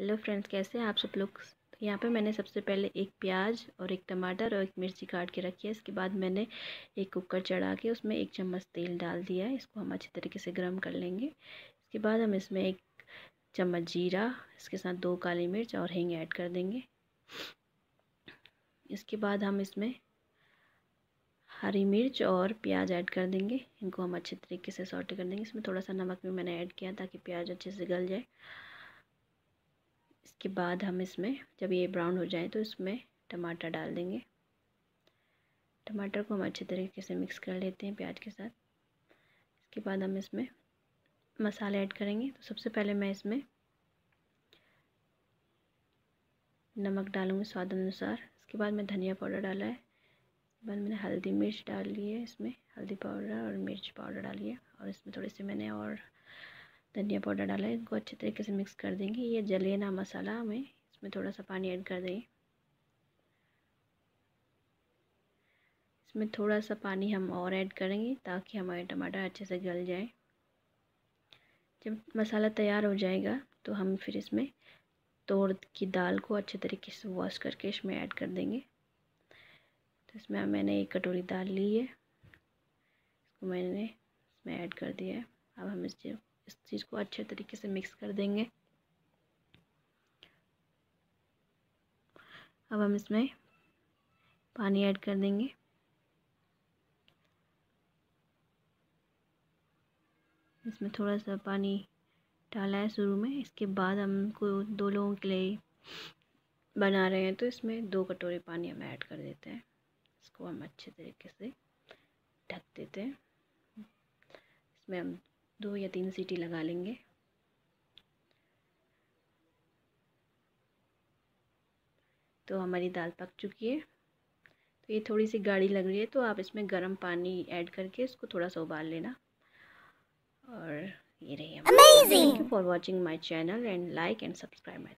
hello friends कैसे हैं आप सब लोग तो यहाँ पे मैंने सबसे पहले एक प्याज और एक टमाटर और एक मिर्ची काट के रखी है इसके बाद मैंने एक कुकर चढ़ा के उसमें एक चम्मच तेल डाल दिया है इसको हम अच्छे तरीके से गर्म कर लेंगे इसके बाद हम इसमें एक चम्मच जीरा इसके साथ दो काली मिर्च और हींग ऐड कर देंगे इसके बाद हम इसमें हरी मिर्च और प्याज ऐड कर देंगे इनको हम अच्छे तरीके से सॉटे कर देंगे इसमें थोड़ा सा नमक भी मैंने ऐड किया ताकि प्याज अच्छे से गल जाए इसके बाद हम इसमें जब ये ब्राउन हो जाए तो इसमें टमाटर डाल देंगे टमाटर को हम अच्छे तरीके से मिक्स कर लेते हैं प्याज के साथ इसके बाद हम इसमें मसाले ऐड करेंगे तो सबसे पहले मैं इसमें नमक डालूँगी स्वाद अनुसार इसके बाद मैं धनिया पाउडर डाला है इसके बाद मैंने हल्दी मिर्च डाली है इसमें हल्दी पाउडर और मिर्च पाउडर डाली है और इसमें थोड़े से मैंने और धनिया पाउडर डाला इनको अच्छे तरीके से मिक्स कर देंगे ये जले ना मसाला हमें इसमें थोड़ा सा पानी ऐड कर देंगे इसमें थोड़ा सा पानी हम और ऐड करेंगे ताकि हमारे टमाटर अच्छे से गल जाए जब मसाला तैयार हो जाएगा तो हम फिर इसमें तोड़ की दाल को अच्छे तरीके से वॉश करके इसमें ऐड कर देंगे तो इसमें मैंने एक कटोरी दाल ली है इसको मैंने इसमें ऐड कर दिया है अब हम इस इस चीज़ को अच्छे तरीके से मिक्स कर देंगे अब हम इसमें पानी ऐड कर देंगे इसमें थोड़ा सा पानी डाला है शुरू में इसके बाद हमको दो लोगों के लिए बना रहे हैं तो इसमें दो कटोरी पानी हम ऐड कर देते हैं इसको हम अच्छे तरीके से ढक देते हैं इसमें हम दो या तीन सीटी लगा लेंगे तो हमारी दाल पक चुकी है तो ये थोड़ी सी गाढ़ी लग रही है तो आप इसमें गर्म पानी ऐड करके इसको थोड़ा सा उबाल लेना और ये रही thank you for watching my channel and like and subscribe my